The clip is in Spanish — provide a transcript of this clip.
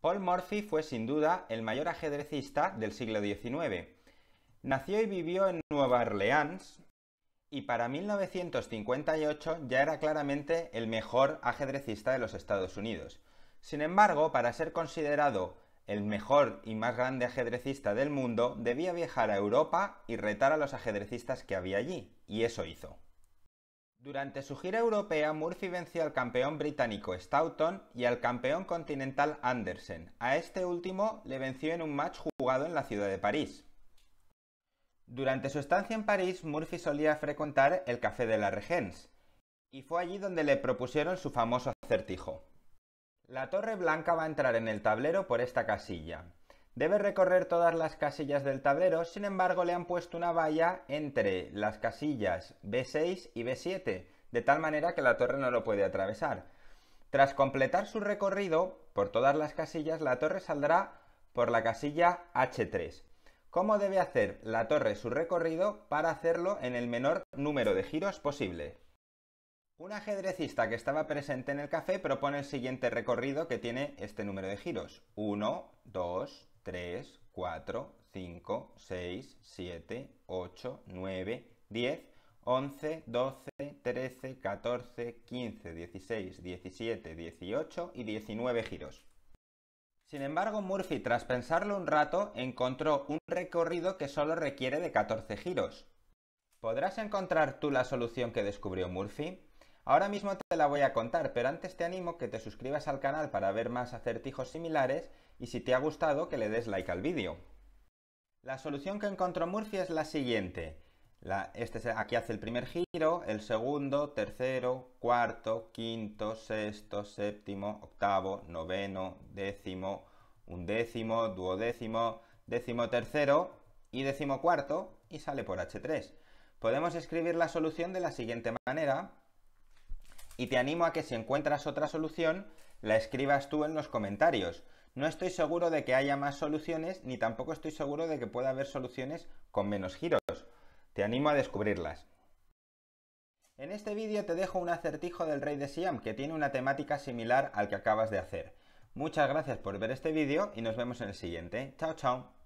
Paul Morphy fue sin duda el mayor ajedrecista del siglo XIX. Nació y vivió en Nueva Orleans y para 1958 ya era claramente el mejor ajedrecista de los Estados Unidos. Sin embargo, para ser considerado el mejor y más grande ajedrecista del mundo, debía viajar a Europa y retar a los ajedrecistas que había allí, y eso hizo. Durante su gira europea, Murphy venció al campeón británico Staunton y al campeón continental Andersen. A este último le venció en un match jugado en la ciudad de París. Durante su estancia en París, Murphy solía frecuentar el Café de la Regence, y fue allí donde le propusieron su famoso acertijo. La Torre Blanca va a entrar en el tablero por esta casilla. Debe recorrer todas las casillas del tablero, sin embargo le han puesto una valla entre las casillas B6 y B7, de tal manera que la torre no lo puede atravesar. Tras completar su recorrido por todas las casillas, la torre saldrá por la casilla H3. ¿Cómo debe hacer la torre su recorrido para hacerlo en el menor número de giros posible? Un ajedrecista que estaba presente en el café propone el siguiente recorrido que tiene este número de giros. 1, 2, 3, 4, 5, 6, 7, 8, 9, 10, 11, 12, 13, 14, 15, 16, 17, 18 y 19 giros. Sin embargo, Murphy, tras pensarlo un rato, encontró un recorrido que solo requiere de 14 giros. ¿Podrás encontrar tú la solución que descubrió Murphy? Ahora mismo te la voy a contar, pero antes te animo que te suscribas al canal para ver más acertijos similares y si te ha gustado que le des like al vídeo. La solución que encontró Murcia es la siguiente. Este aquí hace el primer giro, el segundo, tercero, cuarto, quinto, sexto, séptimo, octavo, noveno, décimo, undécimo, duodécimo, décimo tercero y décimo cuarto y sale por H3. Podemos escribir la solución de la siguiente manera y te animo a que si encuentras otra solución, la escribas tú en los comentarios. No estoy seguro de que haya más soluciones, ni tampoco estoy seguro de que pueda haber soluciones con menos giros. Te animo a descubrirlas. En este vídeo te dejo un acertijo del rey de Siam que tiene una temática similar al que acabas de hacer. Muchas gracias por ver este vídeo y nos vemos en el siguiente. Chao, chao.